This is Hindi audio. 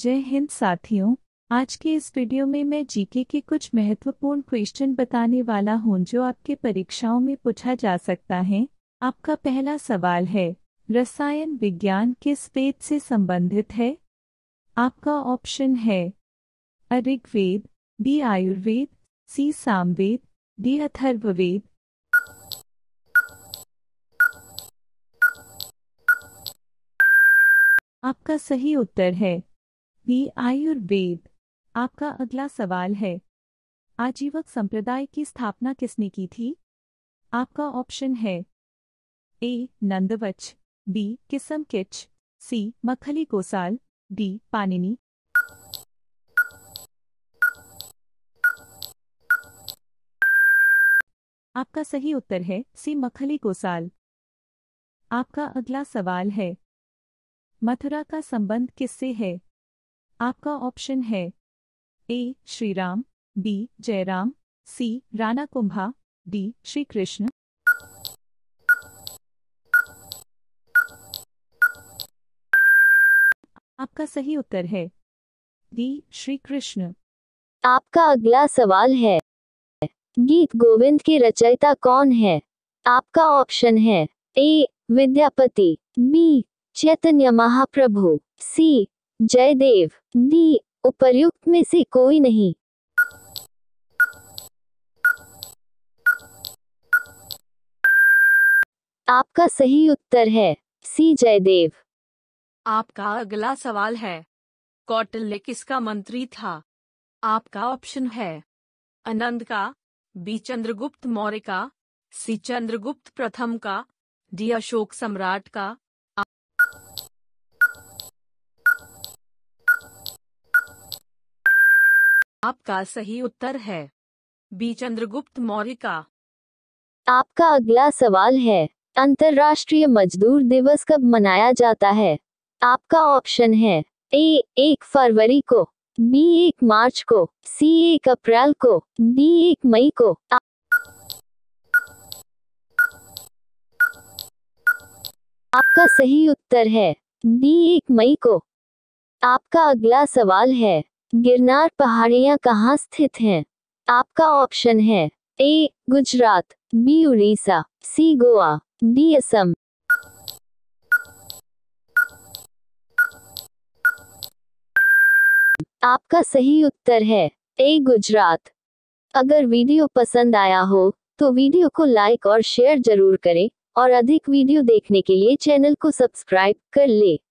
जय हिंद साथियों आज के इस वीडियो में मैं जीके के कुछ महत्वपूर्ण क्वेश्चन बताने वाला हूं जो आपके परीक्षाओं में पूछा जा सकता है आपका पहला सवाल है रसायन विज्ञान किस वेद से संबंधित है आपका ऑप्शन है Rigveda B Ayurveda C Samaveda D Atharvaveda आपका सही उत्तर है दी आयुर्वेद आपका अगला सवाल है आजीवक संप्रदाय की स्थापना किसने की थी आपका ऑप्शन है ए नंदवच बी किसम किच सी मखली गोसाल डी पानिनी आपका सही उत्तर है सी मखली गोसाल आपका अगला सवाल है मथुरा का संबंध किससे है आपका ऑप्शन है A Shriram B Jairam C Rana Kumbha D Shri Krishna आपका सही उत्तर है डी श्री कृष्ण आपका अगला सवाल है गीत गोविंद के रचयिता कौन है आपका ऑप्शन है A Vidyapati B Chaitanya Mahaprabhu C Jayadev D उपर्युक्त में से कोई नहीं आपका सही उत्तर है सी जयदेव आपका अगला सवाल है कौटिल्य किसका मंत्री था आपका ऑप्शन है अनंद का बी चंद्रगुप्त मौर्य का सी चंद्रगुप्त प्रथम का डी अशोक सम्राट का आपका सही उत्तर है बी चंद्रगुप्त मौर्य का आपका अगला सवाल है अंतर्राष्ट्रीय मजदूर दिवस कब मनाया जाता है आपका ऑप्शन है ए एक फरवरी को बी एक मार्च को सी एक अप्रैल को डी एक मई को आ... आपका सही उत्तर है डी एक मई को आपका अगला सवाल है गिरनार पहाड़िया कहाँ स्थित हैं आपका ऑप्शन है A Gujarat B Orissa C Goa D Assam आपका सही उत्तर है ए गुजरात अगर वीडियो पसंद आया हो तो वीडियो को लाइक और शेयर जरूर करें और अधिक वीडियो देखने के लिए चैनल को सब्सक्राइब कर ले